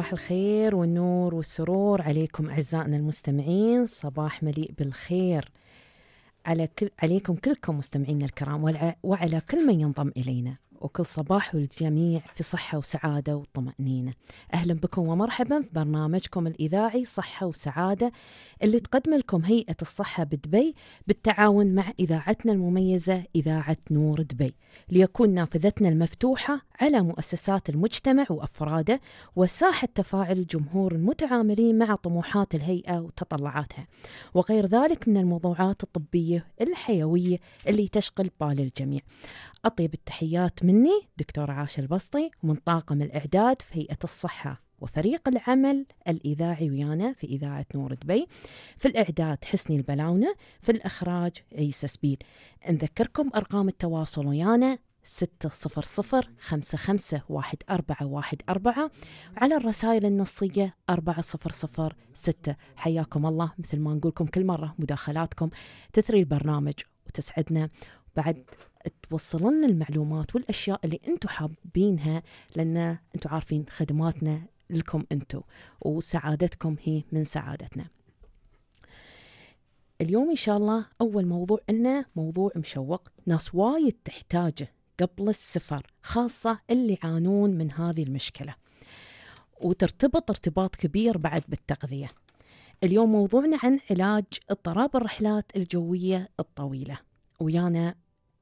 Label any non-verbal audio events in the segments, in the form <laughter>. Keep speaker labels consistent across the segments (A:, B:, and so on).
A: صباح الخير والنور والسرور عليكم أعزائنا المستمعين صباح مليء بالخير على كل عليكم كلكم مستمعينا الكرام وعلى, وعلى كل من ينضم إلينا وكل صباح والجميع في صحة وسعادة وطمأنينة أهلا بكم ومرحبا في برنامجكم الإذاعي صحة وسعادة اللي تقدم لكم هيئة الصحة بدبي بالتعاون مع إذاعتنا المميزة إذاعة نور دبي ليكون نافذتنا المفتوحة على مؤسسات المجتمع وأفراده وساحة تفاعل الجمهور المتعاملين مع طموحات الهيئة وتطلعاتها وغير ذلك من الموضوعات الطبية الحيوية اللي تشغل بال الجميع أطيب التحيات مني دكتور عاش البسطي ومن طاقم الإعداد في هيئة الصحة وفريق العمل الإذاعي ويانا في إذاعة نور دبي في الإعداد حسني البلاونة في الإخراج عيسى سبيل نذكركم أرقام التواصل ويانا ستة صفر صفر خمسة خمسة واحد أربعة واحد أربعة على الرسائل النصية أربعة صفر صفر ستة حياكم الله مثل ما نقولكم كل مرة مداخلاتكم تثري البرنامج وتسعدنا بعد لنا المعلومات والأشياء اللي أنتم حابينها لأن أنتم عارفين خدماتنا لكم انتم وسعادتكم هي من سعادتنا اليوم ان شاء الله اول موضوع لنا موضوع مشوق ناس وايد تحتاجه قبل السفر خاصه اللي يعانون من هذه المشكله وترتبط ارتباط كبير بعد بالتغذيه اليوم موضوعنا عن علاج اضطراب الرحلات الجويه الطويله ويانا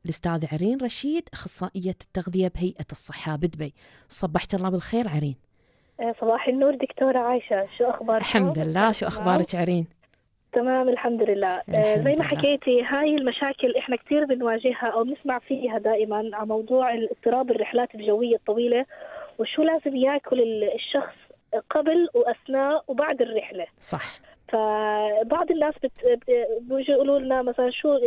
A: الاستاذ عرين رشيد اخصائيه التغذيه بهيئه الصحه بدبي صبحت الله بالخير عرين
B: آه، صباح النور دكتورة عايشة شو أخبارك؟ الحمد لله
A: شو أخبارك عرين؟
B: تمام الحمد لله آه، الحمد زي ما حكيتي هاي المشاكل احنا كثير بنواجهها او بنسمع فيها دائما عن موضوع اضطراب الرحلات الجويه الطويله وشو لازم ياكل الشخص قبل واثناء وبعد الرحله صح فبعض الناس بت... بيجوا يقولوا لنا مثلا شو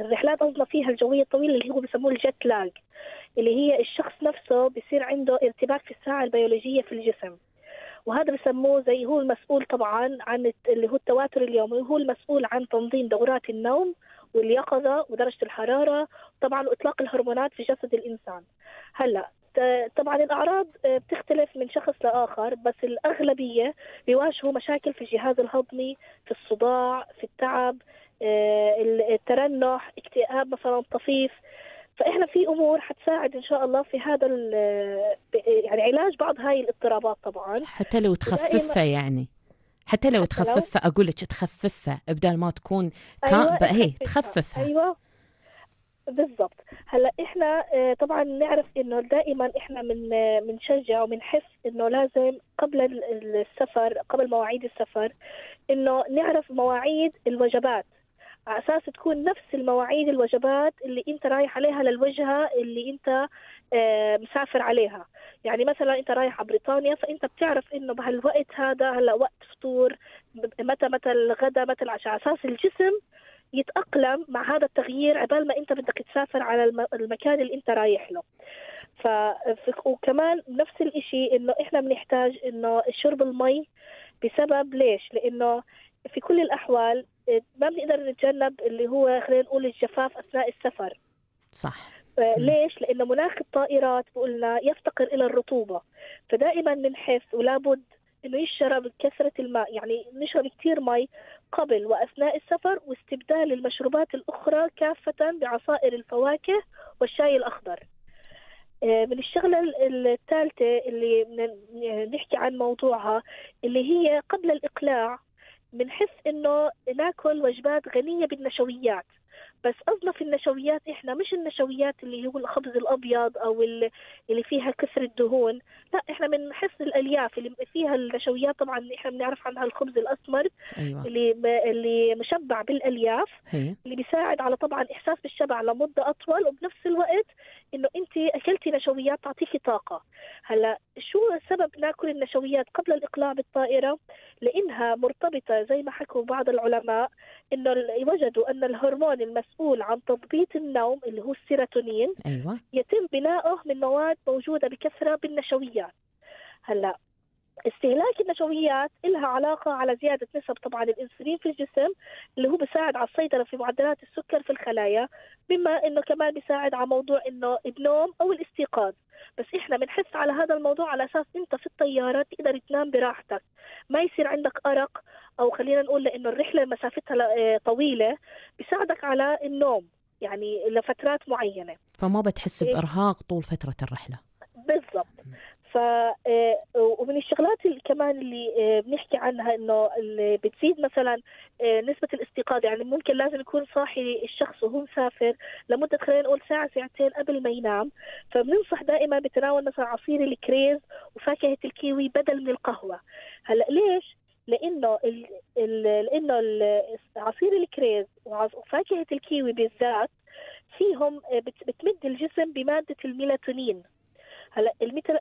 B: الرحلات اصلا فيها الجويه الطويله اللي هو بسموه الجت لاج اللي هي الشخص نفسه بصير عنده ارتباك في الساعه البيولوجيه في الجسم وهذا بسموه زي هو المسؤول طبعا عن اللي هو التواتر اليومي هو المسؤول عن تنظيم دورات النوم واليقظه ودرجه الحراره طبعا واطلاق الهرمونات في جسد الانسان هلا طبعا الأعراض آه، بتختلف من شخص لآخر بس الأغلبية بيواجهوا مشاكل في الجهاز الهضمي في الصداع في التعب آه، الترنح اكتئاب مثلا طفيف فاحنا في امور حتساعد ان شاء الله في هذا يعني علاج بعض هاي الاضطرابات طبعا حتى لو تخففها
A: يعني حتى لو تخففها اقول لك تخففها بدل ما تكون كان أيوة هي تخففها ايوه
B: بالضبط هلا احنا آه، طبعا نعرف انه دائما احنا من بنشجع آه، وبنحس انه لازم قبل السفر قبل مواعيد السفر انه نعرف مواعيد الوجبات على اساس تكون نفس المواعيد الوجبات اللي انت رايح عليها للوجهه اللي انت آه، مسافر عليها يعني مثلا انت رايح على بريطانيا فانت بتعرف انه بهالوقت هذا هلا وقت فطور متى متى الغداء متى العشاء على اساس الجسم يتأقلم مع هذا التغيير عبال ما أنت بدك تسافر على المكان اللي أنت رايح له ف... وكمان نفس الإشي إنه إحنا بنحتاج إنه شرب المي بسبب ليش؟ لأنه في كل الأحوال ما بنقدر نتجنب اللي هو خلينا نقول الجفاف أثناء السفر صح آه، ليش؟ لأنه مناخ الطائرات بقولنا يفتقر إلى الرطوبة فدائما بنحس ولابد انه يشرب كثره الماء يعني نشرب كثير مي قبل واثناء السفر واستبدال المشروبات الاخرى كافه بعصائر الفواكه والشاي الاخضر آه، من الشغلة الثالثة اللي نحكي عن موضوعها اللي هي قبل الإقلاع بنحس إنه ناكل وجبات غنية بالنشويات بس قصدنا في النشويات احنا مش النشويات اللي هو الخبز الابيض او اللي فيها كثره دهون لا احنا بنحس الالياف اللي فيها النشويات طبعا احنا بنعرف عنها الخبز الاسمر أيوة. اللي اللي مشبع بالالياف هي. اللي بيساعد على طبعا احساس بالشبع لمده اطول وبنفس الوقت انه انت اكلتي نشويات تعطيكي طاقه هلا شو سبب ناكل النشويات قبل الاقلاع بالطائره لانها مرتبطه زي ما حكوا بعض العلماء انه وجدوا ان الهرمون المسؤول عن تضبيط النوم اللي هو السيروتونين أيوة. يتم بنائه من مواد موجوده بكثره بالنشويات هلا استهلاك النشويات لها علاقة على زيادة نسب طبعا الأنسولين في الجسم اللي هو بيساعد على السيطرة في معدلات السكر في الخلايا بما إنه كمان بيساعد على موضوع إنه النوم أو الاستيقاظ بس إحنا بنحث على هذا الموضوع على أساس أنت في الطيارة تقدر تنام براحتك ما يصير عندك أرق أو خلينا نقول لأنه الرحلة مسافتها آه، طويلة بيساعدك على النوم يعني لفترات معينة
A: فما بتحس إيه. بإرهاق طول فترة الرحلة
B: آه، ومن الشغلات كمان اللي آه، بنحكي عنها انه اللي بتزيد مثلا آه، نسبه الاستيقاظ يعني ممكن لازم يكون صاحي الشخص وهو مسافر لمده خلينا نقول ساعه ساعتين قبل ما ينام فبننصح دائما بتناول مثلا عصير الكريز وفاكهه الكيوي بدل من القهوه هلا ليش لانه الـ لانه عصير الكريز وفاكهه الكيوي بالذات فيهم بتمد الجسم بماده الميلاتونين هلا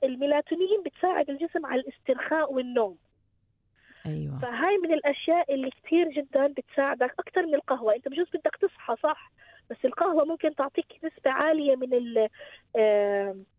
B: الميلاتونين بتساعد الجسم على الاسترخاء والنوم ايوه فهاي من الاشياء اللي كثير جدا بتساعدك اكثر من القهوه انت بجوز بدك تصحى صح بس القهوه ممكن تعطيك نسبه عاليه من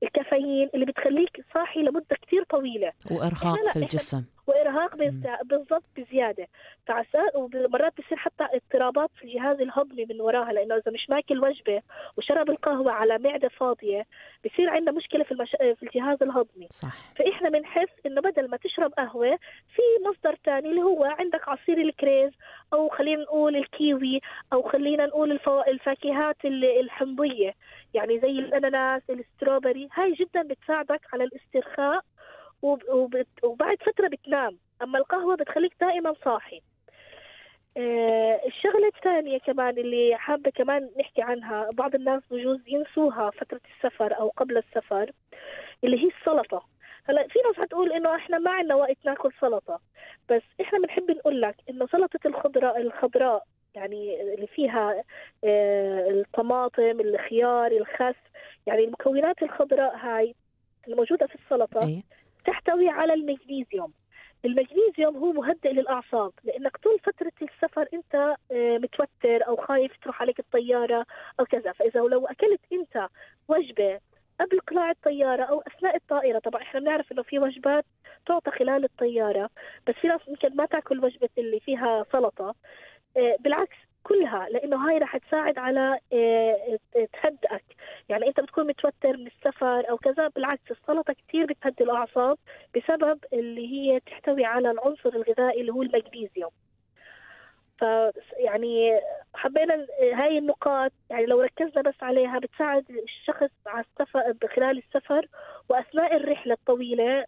B: الكافيين اللي بتخليك صاحي لمده كثير طويله وارهاق في الجسم وارهاق بالضبط بزياده فعسان ومرات بصير حتى اضطرابات في الجهاز الهضمي من وراها لانه اذا مش ماكل وجبه وشرب القهوه على معده فاضيه بصير عندنا مشكله في المش... في الجهاز الهضمي صح فاحنا بنحس انه بدل ما تشرب قهوه في مصدر ثاني اللي هو عندك عصير الكريز او خلينا نقول الكيوي او خلينا نقول الفو... الفاكهات الحمضيه يعني زي الاناناس الستروبري هاي جدا بتساعدك على الاسترخاء وبعد فتره بتنام اما القهوه بتخليك دائما صاحي آه، الشغله الثانيه كمان اللي حابه كمان نحكي عنها بعض الناس بجوز ينسوها فتره السفر او قبل السفر اللي هي السلطه هلا في ناس حتقول انه احنا ما عندنا وقت ناكل سلطه بس احنا بنحب نقول لك انه سلطه الخضراء الخضراء يعني اللي فيها آه، الطماطم الخيار الخس يعني المكونات الخضراء هاي الموجودة في السلطة إيه. تحتوي على المغنيسيوم المغنيسيوم هو مهدئ للاعصاب لانك طول فتره السفر انت آه، متوتر او خايف تروح عليك الطياره او كذا فاذا لو اكلت انت وجبه قبل قلاع الطيارة أو أثناء الطائرة طبعا إحنا بنعرف إنه في وجبات تعطى خلال الطيارة بس في ناس يمكن ما تاكل وجبة اللي فيها سلطة آه، بالعكس كلها لانه هاي رح تساعد على آه، آه، تهدئك يعني انت بتكون متوتر من السفر او كذا بالعكس السلطه كثير بتهدي الاعصاب بسبب اللي هي تحتوي على العنصر الغذائي اللي هو المغنيسيوم ف يعني حبينا هاي النقاط يعني لو ركزنا بس عليها بتساعد الشخص على السفر خلال السفر واثناء الرحله الطويله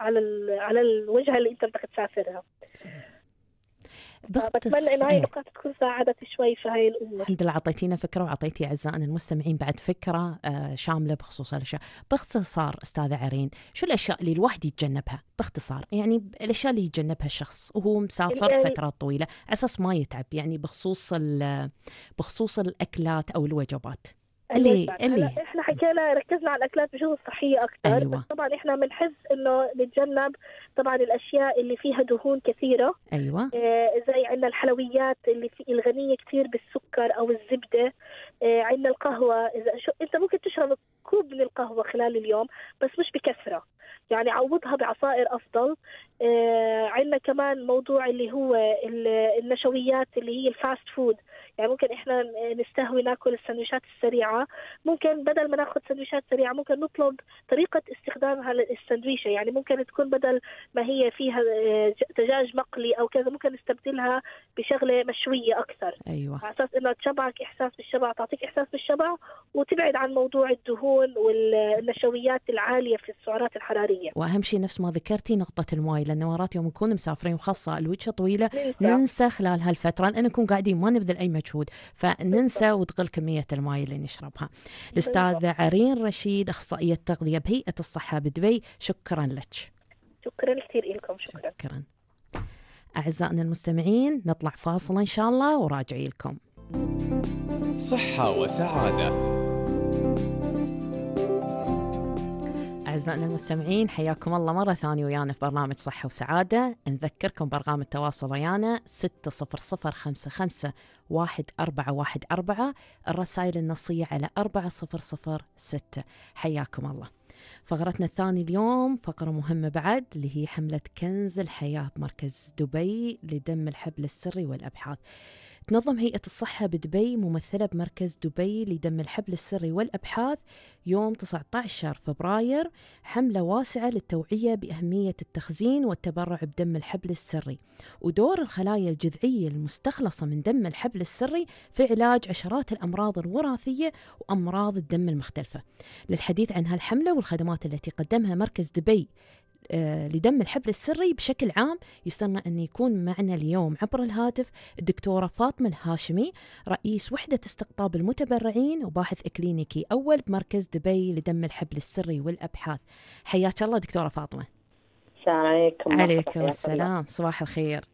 B: على على الوجهه اللي انت بدك تسافرها. صحيح.
A: آه، بتمنى ان هاي إيه. النقاط
B: تكون ساعدت شوي في هاي الامور
A: الحمد لله عطيتينا فكره وعطيتي اعزائنا المستمعين بعد فكره آه، شامله بخصوص هالاشياء باختصار استاذه عرين شو الاشياء اللي الواحد يتجنبها باختصار يعني الاشياء اللي يتجنبها الشخص وهو مسافر يعني فترات طويله على اساس ما يتعب يعني بخصوص بخصوص الاكلات او الوجبات اللي اللي
B: احنا حكينا ركزنا على الاكلات بجوز الصحيه اكثر أيوة. بس طبعا احنا بنحس انه نتجنب طبعا الاشياء اللي فيها دهون كثيره ايوه آه زي عندنا الحلويات اللي في الغنيه كثير بالسكر او الزبده آه عندنا القهوه اذا شو انت ممكن تشرب كوب من القهوه خلال اليوم بس مش بكثره يعني عوضها بعصائر افضل آه عندنا كمان موضوع اللي هو النشويات اللي هي الفاست فود يعني ممكن احنا نستهوي ناكل السندويشات السريعه ممكن بدل ما ناخذ سندويشات سريعه ممكن نطلب طريقه استخدامها للسندويشه يعني ممكن تكون بدل ما هي فيها آه، دجاج مقلي او كذا ممكن نستبدلها بشغله مشويه اكثر ايوه على اساس انها تشبعك احساس بالشبع تعطيك احساس بالشبع وتبعد عن موضوع الدهون والنشويات
A: العاليه في السعرات الحراريه واهم شيء نفس ما ذكرتي نقطه الماي لانه مرات يوم نكون مسافرين وخاصه الوجهه طويله ننسى خلال هالفتره لان نكون قاعدين ما نبذل اي مجهود موجود فننسى وتقل كمية الماء اللي نشربها الأستاذة عرين رشيد أخصائية تغذية بهيئة الصحة بدبي شكرا لك
B: شكرا كثير لكم شكرا
A: شكرا أعزائنا المستمعين نطلع فاصل إن شاء الله وراجعي لكم صحة وسعادة أعزائنا المستمعين حياكم الله مرة ثانية ويانا في برنامج صحة وسعادة نذكركم برقم التواصل ويانا ستة صفر صفر خمسة خمسة واحد أربعة واحد أربعة الرسائل النصية على أربعة صفر صفر ستة حياكم الله فقرتنا الثانية اليوم فقرة مهمة بعد اللي هي حملة كنز الحياة بمركز دبي لدم الحبل السري والأبحاث تنظم هيئة الصحة بدبي ممثلة بمركز دبي لدم الحبل السري والأبحاث يوم 19 فبراير حملة واسعة للتوعية بأهمية التخزين والتبرع بدم الحبل السري ودور الخلايا الجذعية المستخلصة من دم الحبل السري في علاج عشرات الأمراض الوراثية وأمراض الدم المختلفة للحديث عن هالحملة والخدمات التي قدمها مركز دبي آه، لدم الحبل السري بشكل عام يستنى أن يكون معنا اليوم عبر الهاتف الدكتورة فاطمة الهاشمي رئيس وحدة استقطاب المتبرعين وباحث إكلينيكي أول بمركز دبي لدم الحبل السري والأبحاث حياك الله دكتورة فاطمة
C: السلام عليكم عليكم السلام
A: صباح الخير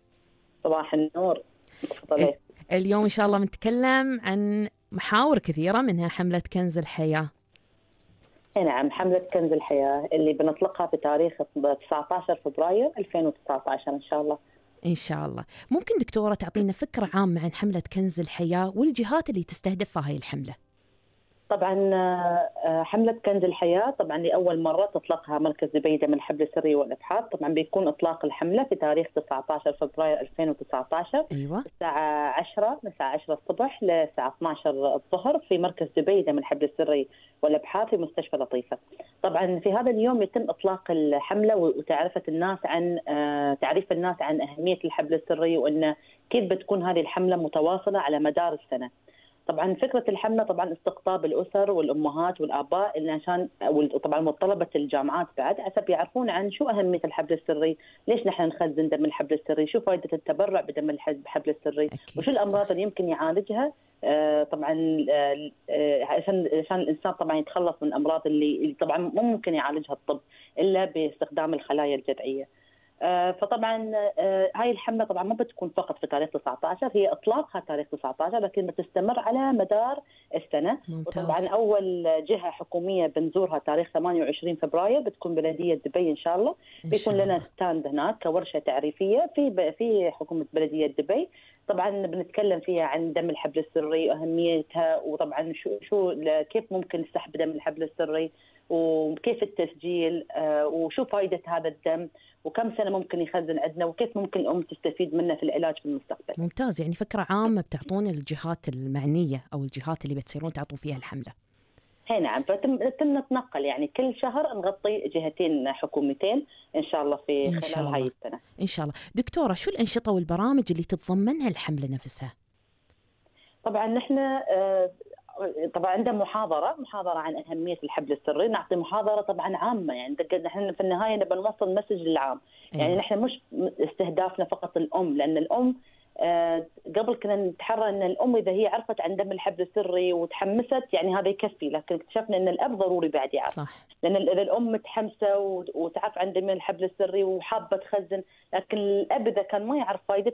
C: صباح النور
A: اليوم إن شاء الله بنتكلم عن محاور كثيرة منها حملة كنز الحياة
C: إيه نعم حملة كنز الحياة اللي بنطلقها بتاريخ 19 فبراير 2019 إن شاء الله
A: إن شاء الله ممكن دكتورة تعطينا فكرة عامة عن حملة كنز الحياة والجهات اللي تستهدفها هاي الحملة
C: طبعا آه، حملة كنز الحياة طبعا لأول مرة تطلقها مركز زبيدة من الحبل السري والأبحاث طبعا بيكون إطلاق الحملة في تاريخ 19 فبراير 2019 أيوة. الساعة 10 من الساعة 10 الصبح لساعة 12 الظهر في مركز زبيدة من الحبل السري والأبحاث في مستشفى لطيفة طبعا في هذا اليوم يتم إطلاق الحملة وتعرفة الناس عن آه، تعريف الناس عن أهمية الحبل السري وأن كيف بتكون هذه الحملة متواصلة على مدار السنة طبعا فكره الحمله طبعا استقطاب الاسر والامهات والاباء اللي عشان وطبعا وطلبه الجامعات بعد حسب يعرفون عن شو اهميه الحبل السري، ليش نحن نخزن دم الحبل السري، شو فائده التبرع بدم الحبل السري، وشو الامراض اللي يمكن يعالجها آه، طبعا آه، آه، عشان عشان الانسان طبعا يتخلص من الامراض اللي طبعا مو ممكن يعالجها الطب الا باستخدام الخلايا الجذعيه. آه، فطبعا آه، هاي الحمله طبعا ما بتكون فقط في تاريخ 19 هي اطلاقها تاريخ 19 لكن بتستمر على مدار السنه ممتاز. وطبعا اول جهه حكوميه بنزورها تاريخ 28 فبراير بتكون بلديه دبي ان شاء الله بيكون لنا ستاند هناك كورشه تعريفيه في في حكومه بلديه دبي طبعا بنتكلم فيها عن دم الحبل السري واهميتها وطبعا شو شو كيف ممكن نسحب دم الحبل السري وكيف التسجيل آه، وشو فائدة هذا الدم وكم سنة ممكن يخزن عندنا وكيف ممكن الأم تستفيد منه في العلاج في المستقبل
A: ممتاز يعني فكرة عامة بتعطون الجهات المعنية أو الجهات اللي بتصيرون تعطون فيها الحملة
C: اي نعم فتم نتنقل يعني كل شهر نغطي جهتين حكومتين ان شاء الله في خلال
A: هاي السنه. ان شاء الله، دكتوره شو الانشطه والبرامج اللي تتضمنها الحمله نفسها؟
C: طبعا نحن آه، طبعا عنده محاضره محاضره عن اهميه الحبل السري نعطي محاضره طبعا عامه يعني نحن في النهايه نبي نوصل مسج للعام يعني إيه. نحن مش استهدافنا فقط الام لان الام آه، قبل كنا نتحرى ان الام اذا هي عرفت عن دم الحبل السري وتحمست يعني هذا يكفي لكن اكتشفنا ان الاب ضروري بعد يعرف صح. لان اذا الام متحمسه وتعرف عن دم الحبل السري وحابه تخزن لكن الاب اذا كان ما يعرف فائده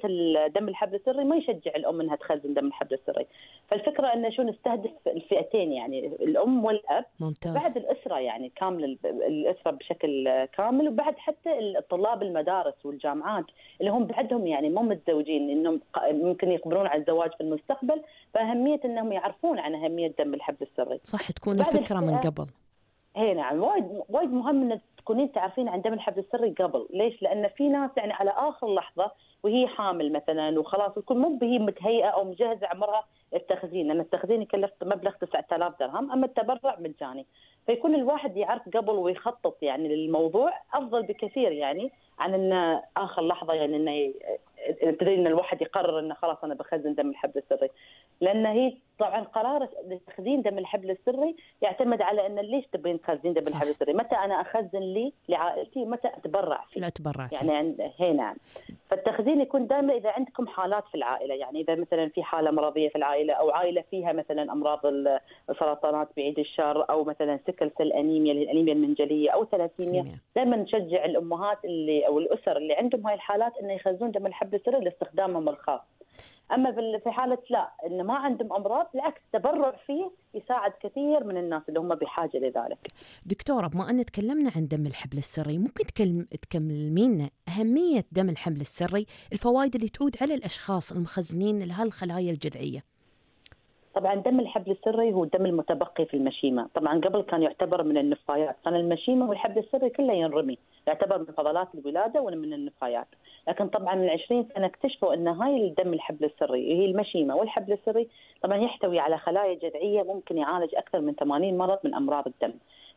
C: دم الحبل السري ما يشجع الام انها تخزن دم الحبل السري فالفكره ان شو نستهدف الفئتين يعني الام والاب ممتاز. بعد الاسره يعني كامل الاسره بشكل كامل وبعد حتى الطلاب المدارس والجامعات اللي هم بعدهم يعني مو متزوجين انهم ممكن يقبلون على الزواج في المستقبل فاهميه انهم يعرفون عن اهميه دم الحبل السري صح تكون الفكره من قبل اي نعم وايد وايد مهم ان تكونين تعرفين عن دم الحبل السري قبل، ليش؟ لان في ناس يعني على اخر لحظه وهي حامل مثلا وخلاص تكون مو هي متهيئه او مجهزه عمرها التخزين، لان التخزين يكلف مبلغ 9000 درهم، اما التبرع مجاني، فيكون الواحد يعرف قبل ويخطط يعني للموضوع افضل بكثير يعني عن انه اخر لحظه يعني انه تدري ان الواحد يقرر انه خلاص انا بخزن دم الحبل السري لان هي طبعا قرار تخزين دم الحبل السري يعتمد على ان ليش تبين تخزين دم الحبل السري متى انا اخزن لي لعائلتي متى اتبرع فيه
A: لا اتبرع يعني فيه.
C: يعني عند هنا فالتخزين يكون دائما اذا عندكم حالات في العائله يعني اذا مثلا في حاله مرضيه في العائله او عائله فيها مثلا امراض السرطانات بعيد الشر او مثلا سكر سيل انيميا الانيميا المنجليه او ثلاثيميا دائما نشجع الامهات اللي او الاسر اللي عندهم هاي الحالات انه يخزنون دم الحبل الواحد بيصير لاستخدامهم الخاص اما في حاله لا ان ما عندهم امراض بالعكس تبرع فيه يساعد كثير من الناس اللي هم بحاجه لذلك.
A: دكتوره بما ان تكلمنا عن دم الحبل السري ممكن تكلم تكملين اهميه دم الحبل السري الفوائد اللي تعود على الاشخاص المخزنين لهالخلايا الجذعيه.
C: طبعا دم الحبل السري هو الدم المتبقي في المشيمه، طبعا قبل كان يعتبر من النفايات، كان المشيمه والحبل السري كله ينرمي، يعتبر من فضلات الولاده ومن النفايات، لكن طبعا من 20 سنه اكتشفوا ان هاي الدم الحبل السري هي المشيمه والحبل السري طبعا يحتوي على خلايا جذعيه ممكن يعالج اكثر من 80 مرض من امراض الدم،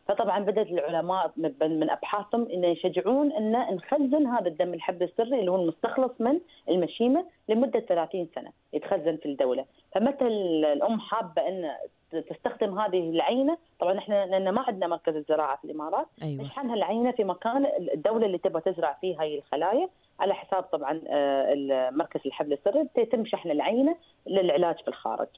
C: فطبعا بدات العلماء من ابحاثهم انه يشجعون ان نخزن هذا الدم الحب السري اللي هو المستخلص من المشيمه لمده 30 سنه يتخزن في الدوله، فمتى الام حابه ان تستخدم هذه العينه، طبعا احنا لان ما عندنا مركز الزراعه في الامارات،
D: أيوة.
A: نشحنها
C: العينه في مكان الدوله اللي تبغى تزرع فيها هاي الخلايا على حساب طبعا آه، مركز الحبل السري يتم شحن العينه للعلاج في الخارج.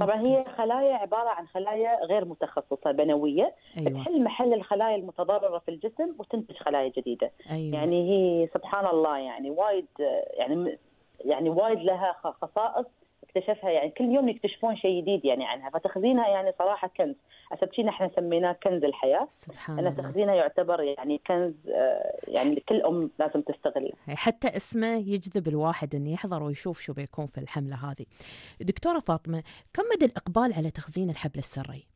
C: طبعا هي خلايا عباره عن خلايا غير متخصصه بنويه أيوة. تحل محل الخلايا المتضرره في الجسم وتنتج خلايا جديده أيوة. يعني هي سبحان الله يعني وايد يعني يعني وايد لها خصائص اكتشفها يعني كل يوم يكتشفون شيء جديد يعني عنها فتخزينها يعني صراحه كنز حسب احنا نحن سميناه كنز الحياه سبحان الله تخزينها يعتبر يعني كنز آه، يعني كل ام لازم تستغله
A: إيه، حتى اسمه يجذب الواحد انه يحضر ويشوف شو بيكون في الحمله هذه دكتوره فاطمه كم مدى الاقبال على تخزين الحبل السري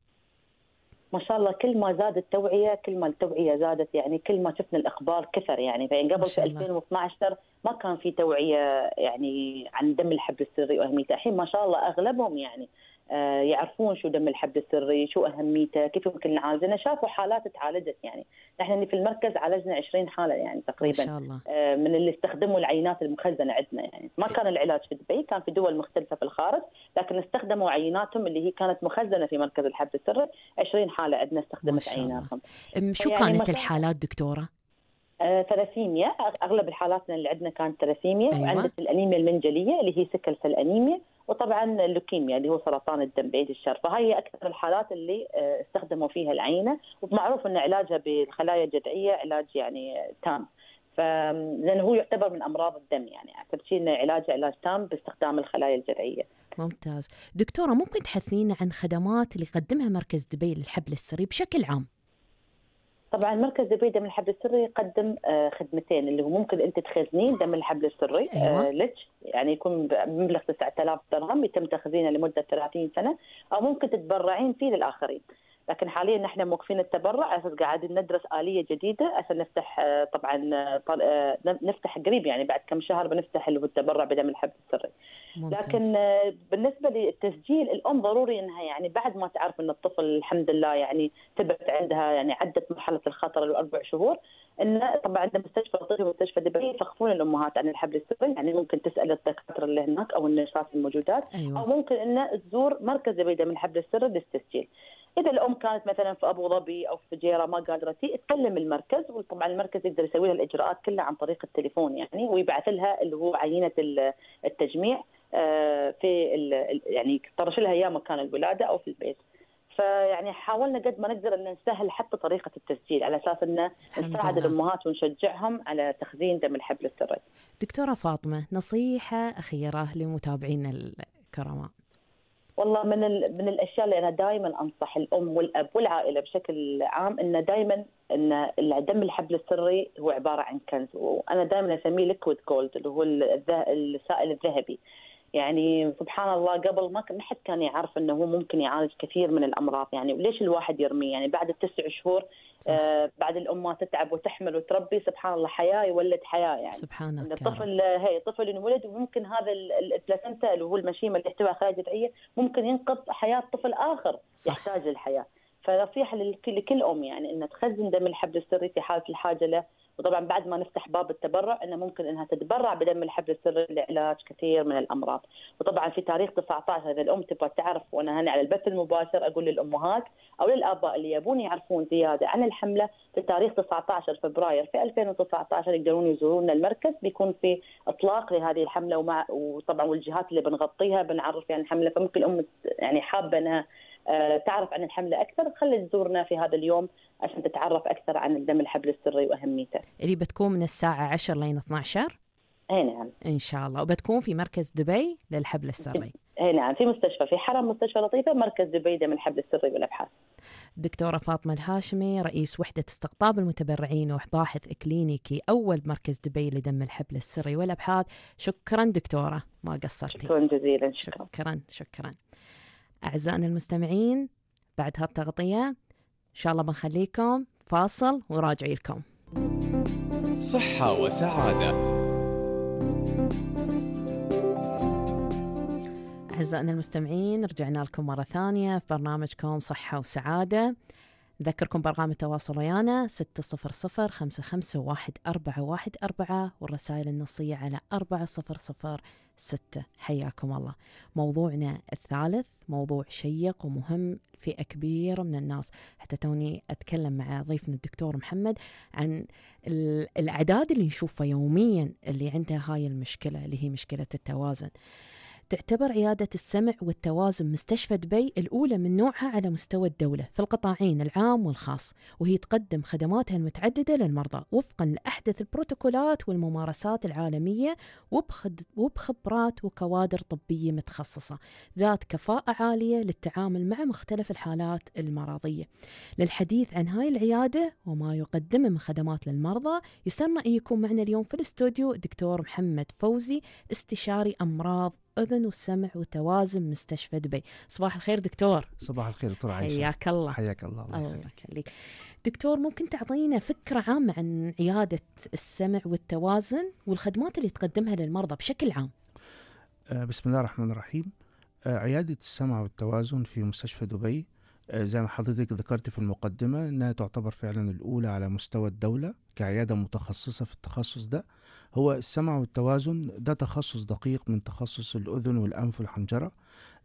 C: ما شاء الله كل ما زادت التوعيه كل ما التوعيه زادت يعني كل ما شفنا الاخبار كثر يعني فان قبل في 2012 ما كان في توعيه يعني عن دم الحبل السري واهميته الحين ما شاء الله اغلبهم يعني آه، يعرفون شو دم الحبل السري شو اهميته كيف ممكن نعالجه شافوا حالات تعالجت يعني نحن اللي في المركز عالجنا 20 حاله يعني تقريبا ما شاء الله. آه، من اللي استخدموا العينات المخزنه عندنا يعني ما كان العلاج في دبي كان في دول مختلفه في الخارج لكن استخدموا عيناتهم اللي هي كانت مخزنه في مركز الحبل السري 20 حاله عندنا استخدمت عيناتهم شو يعني كانت
A: الحالات دكتوره
C: آه، ثلاسيميا اغلب الحالات اللي عندنا كانت ثلاسيميا أيوة. وعندك الانيميا المنجليه اللي هي سكل سل انيميا وطبعا اللوكيميا اللي هو سرطان الدم بعيد الشر فهي اكثر الحالات اللي آه، استخدموا فيها العينه ومعروف ان علاجها بالخلايا الجذعيه علاج يعني تام ف لانه هو يعتبر من امراض الدم يعني اكثر شيء انه علاج علاج تام باستخدام الخلايا الجذعيه.
A: ممتاز. دكتوره ممكن تحثينا عن خدمات اللي يقدمها مركز دبي للحبل السري بشكل عام؟ طبعا مركز
C: دبي دم الحبل السري يقدم آه، خدمتين اللي هو ممكن انت تخزنين دم الحبل السري آه، أيوة. يعني يكون بمبلغ 9000 درهم يتم تخزينه لمده 30 سنه او ممكن تتبرعين فيه للاخرين لكن حاليا نحن موقفين التبرع اساس قاعدين ندرس اليه جديده اساس نفتح آه، طبعا آه، آه، نفتح قريب يعني بعد كم شهر بنفتح اللي هو التبرع بدم الحب السري لكن بالنسبه للتسجيل الام ضروري انها يعني بعد ما تعرف ان الطفل الحمد لله يعني ثبت عندها يعني عدت مرحله الخطر الاربع شهور ان طبعا عندنا مستشفى الطفل ومستشفى دبي يفخفون الامهات عن الحبل السري يعني ممكن تسال الدكاتره اللي هناك او النشاط الموجودات أيوة. او ممكن انه تزور مركز دبي دم الحبل السري للتسجيل اذا الام كانت مثلا في ابو ظبي او في فجيره ما قادره تي تكلم المركز وطبعا المركز يقدر يسوي لها الاجراءات كلها عن طريق التليفون يعني ويبعث لها اللي هو عينه التجميع آه، في يعني طرش لها يا مكان الولاده او في البيت. فيعني حاولنا قد ما نقدر ان نسهل حتى طريقه التسجيل على اساس ان نساعد الامهات ونشجعهم على تخزين دم الحبل السري.
A: دكتوره فاطمه نصيحه اخيره لمتابعينا الكرماء.
C: والله من من الاشياء اللي انا دائما انصح الام والاب والعائله بشكل عام انه دائما ان عدم الحبل السري هو عباره عن كنز وانا دايما اسميه ليكويد جولد اللي هو السائل الذهبي يعني سبحان الله قبل ما ما حد كان يعرف انه هو ممكن يعالج كثير من الامراض يعني وليش الواحد يرمي يعني بعد التسع شهور آه بعد الامهات تتعب وتحمل وتربي سبحان الله حياه يولد حياه يعني
A: سبحان الله الطفل
C: هي طفل ينولد وممكن هذا البلاسنتا اللي هو المشيمه اللي على خلايا جذعيه ممكن ينقذ حياه طفل اخر صح. يحتاج للحياه فنصيحه لكل ام يعني انها تخزن دم الحبل السري في حاله الحاجه له وطبعا بعد ما نفتح باب التبرع انه ممكن انها تتبرع بدم الحبل السري لعلاج كثير من الامراض، وطبعا في تاريخ 19 اذا الام تبغى تعرف وانا هنا على البث المباشر اقول للامهات او للاباء اللي يبون يعرفون زياده عن الحمله في تاريخ 19 فبراير في 2019 يقدرون يزورون المركز بيكون في اطلاق لهذه الحمله ومع وطبعا والجهات اللي بنغطيها بنعرف يعني الحمله فممكن الام يعني حابه انها آه، تعرف عن الحملة أكثر خلي تزورنا في هذا اليوم عشان تتعرف أكثر عن الدم
A: الحبل السري وأهميته اللي بتكون من الساعة 10 لين 12 اي نعم ان شاء الله وبتكون في مركز دبي للحبل السري
C: اي نعم في مستشفى في حرم مستشفى لطيفه مركز دبي دم الحبل السري والابحاث
A: دكتورة فاطمة الهاشمي رئيس وحدة استقطاب المتبرعين وباحث كلينيكي أول مركز دبي لدم الحبل السري والأبحاث شكرا دكتورة ما قصرتي شكرا جزيلا شكرا شكرا, شكرا. أعزائنا المستمعين بعد هالتغطية إن شاء الله بنخليكم فاصل وراجعي لكم صحة وسعادة أعزائنا المستمعين رجعنا لكم مرة ثانية في برنامجكم صحة وسعادة نذكركم بأرقام التواصل ويانا 600 551 والرسائل النصية على ستة حياكم الله موضوعنا الثالث موضوع شيق ومهم فئة كبيرة من الناس حتى توني أتكلم مع ضيفنا الدكتور محمد عن الأعداد اللي نشوفها يوميا اللي عندها هاي المشكلة اللي هي مشكلة التوازن تعتبر عيادة السمع والتوازن مستشفى دبي الأولى من نوعها على مستوى الدولة في القطاعين العام والخاص وهي تقدم خدماتها المتعددة للمرضى وفقا لأحدث البروتوكولات والممارسات العالمية وبخبرات وكوادر طبية متخصصة ذات كفاءة عالية للتعامل مع مختلف الحالات المرضية للحديث عن هاي العيادة وما يقدمه من خدمات للمرضى يسرنا أن يكون معنا اليوم في الاستوديو دكتور محمد فوزي استشاري أمراض الأذن والسمع وتوازن مستشفى دبي صباح الخير دكتور
D: صباح الخير دكتور عايشة حياك الله حياك الله
A: الله يخليك دكتور ممكن تعطينا فكرة عامة عن عيادة السمع والتوازن والخدمات اللي تقدمها للمرضى بشكل عام
D: آه، بسم الله الرحمن الرحيم آه، عيادة السمع والتوازن في مستشفى دبي آه، زي ما حضرتك ذكرت في المقدمة إنها تعتبر فعلا الأولى على مستوى الدولة كعيادة متخصصة في التخصص ده هو السمع والتوازن ده تخصص دقيق من تخصص الأذن والأنف والحنجرة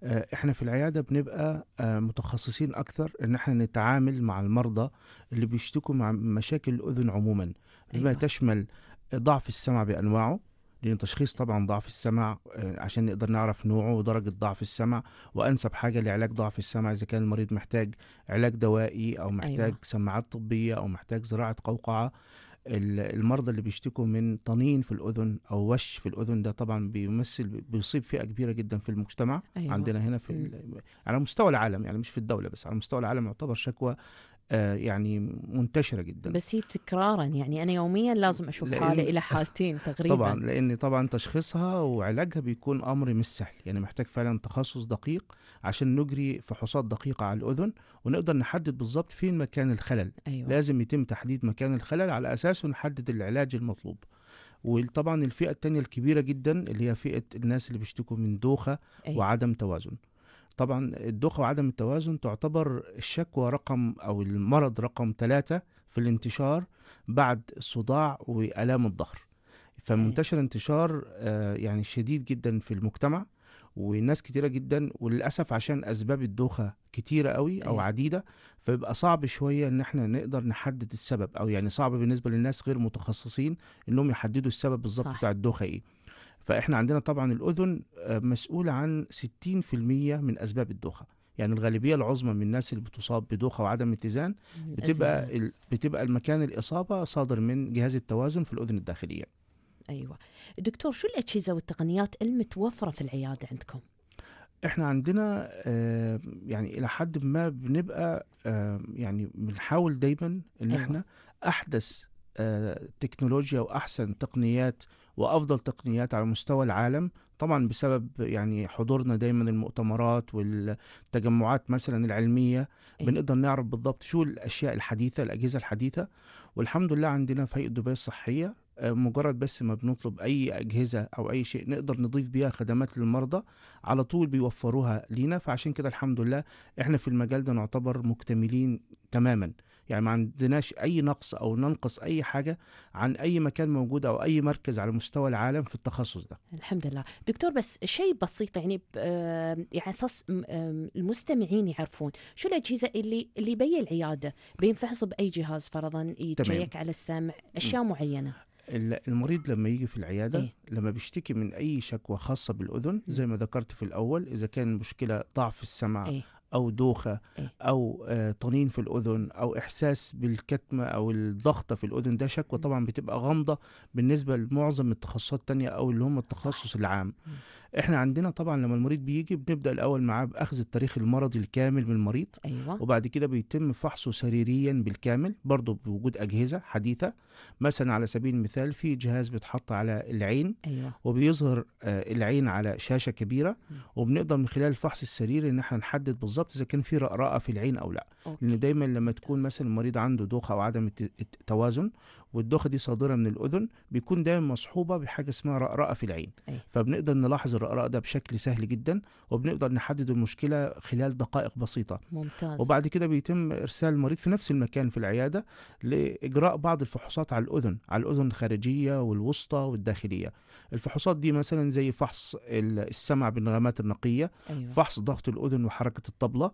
D: آه، احنا في العيادة بنبقى آه، متخصصين أكثر إن احنا نتعامل مع المرضى اللي بيشتكوا مع مشاكل الأذن عموما بما أيوة. تشمل ضعف السمع بأنواعه لأن تشخيص طبعا ضعف السمع آه، عشان نقدر نعرف نوعه ودرجة ضعف السمع وأنسب حاجة لعلاج ضعف السمع إذا كان المريض محتاج علاج دوائي أو محتاج أيوة. سماعات طبية أو محتاج زراعة قوقعة المرضى اللي بيشتكوا من طنين في الاذن او وش في الاذن ده طبعا بيمثل بيصيب فئه كبيره جدا في المجتمع أيوة. عندنا هنا في على مستوى العالم يعني مش في الدوله بس على مستوى العالم يعتبر شكوى آه، يعني منتشره جدا بس هي تكرارا يعني انا يوميا لازم اشوف لأن... حاله الى
A: <laughs> حالتين تقريبا طبعا
D: لان طبعا تشخيصها وعلاجها بيكون امر مش سهل يعني محتاج فعلا تخصص دقيق عشان نجري فحوصات دقيقه على الاذن ونقدر نحدد بالظبط فين مكان الخلل أيوة. لازم يتم تحديد مكان الخلل على اساسه نحدد العلاج المطلوب وطبعا الفئه الثانيه الكبيره جدا اللي هي فئه الناس اللي بيشتكوا من دوخه أيوة. وعدم توازن طبعا الدوخة وعدم التوازن تعتبر الشكوى رقم أو المرض رقم ثلاثة في الانتشار بعد الصداع وآلام الظهر فمنتشر انتشار آه، يعني شديد جدا في المجتمع وناس كتيرة جدا وللأسف عشان أسباب الدوخة كتيرة قوي أو عديدة فيبقى صعب شوية إن احنا نقدر نحدد السبب أو يعني صعب بالنسبة للناس غير متخصصين إنهم يحددوا السبب بالظبط بتاع الدوخة إيه فاحنا عندنا طبعا الاذن آه، مسؤوله عن 60% من اسباب الدوخه يعني الغالبيه العظمى من الناس اللي بتصاب بدوخه وعدم اتزان بتبقى ال... بتبقى المكان الاصابه صادر من جهاز التوازن في الاذن الداخليه
A: ايوه دكتور شو الاجهزه والتقنيات المتوفره في العياده عندكم
D: احنا عندنا آه يعني الى حد ما بنبقى آه يعني بنحاول دايما ان أيوة. احنا احدث تكنولوجيا واحسن تقنيات وافضل تقنيات على مستوى العالم طبعا بسبب يعني حضورنا دايما المؤتمرات والتجمعات مثلا العلميه إيه. بنقدر نعرف بالضبط شو الاشياء الحديثه الاجهزه الحديثه والحمد لله عندنا في هيئه دبي الصحيه آه، مجرد بس ما بنطلب اي اجهزه او اي شيء نقدر نضيف بيها خدمات للمرضى على طول بيوفروها لينا فعشان كده الحمد لله احنا في المجال ده نعتبر مكتملين تماما يعني ما عندناش أي نقص أو ننقص أي حاجة عن أي مكان موجود أو أي مركز على مستوى العالم في التخصص ده
A: الحمد لله دكتور بس شيء بسيط يعني يعني أساس المستمعين يعرفون شو الأجهزة اللي اللي بي العيادة بينفحص بأي جهاز فرضا يتشيك على السمع أشياء م. معينة
D: المريض لما يجي في العياده إيه؟ لما بيشتكي من اي شكوى خاصه بالاذن زي ما ذكرت في الاول اذا كان مشكله ضعف السمع إيه؟ او دوخه إيه. او آه، طنين في الاذن او احساس بالكتمه او الضغطه في الاذن ده شكوى طبعا بتبقى غامضه بالنسبه لمعظم التخصصات التانية او اللي هم التخصص العام احنا عندنا طبعا لما المريض بيجي بنبدا الاول معاه باخذ التاريخ المرضي الكامل من المريض أيوة. وبعد كده بيتم فحصه سريريا بالكامل برضه بوجود اجهزه حديثه مثلا على سبيل المثال في جهاز بيتحط على العين أيوة. وبيظهر آه العين على شاشه كبيره وبنقدر من خلال الفحص السريري ان احنا نحدد بالظبط اذا كان في رقرقه في العين او لا أوكي. لان دايما لما تكون مثلا المريض عنده دوخه او عدم التوازن والدوخه دي صادره من الاذن بيكون دايما مصحوبه بحاجه اسمها رقرقه في العين أيوة. فبنقدر نلاحظ الآراء ده بشكل سهل جدا وبنقدر نحدد المشكلة خلال دقائق بسيطة ممتاز. وبعد كده بيتم إرسال المريض في نفس المكان في العيادة لإجراء بعض الفحوصات على الأذن على الأذن الخارجية والوسطى والداخلية الفحوصات دي مثلا زي فحص السمع بالنغمات النقية أيوة. فحص ضغط الأذن وحركة الطبلة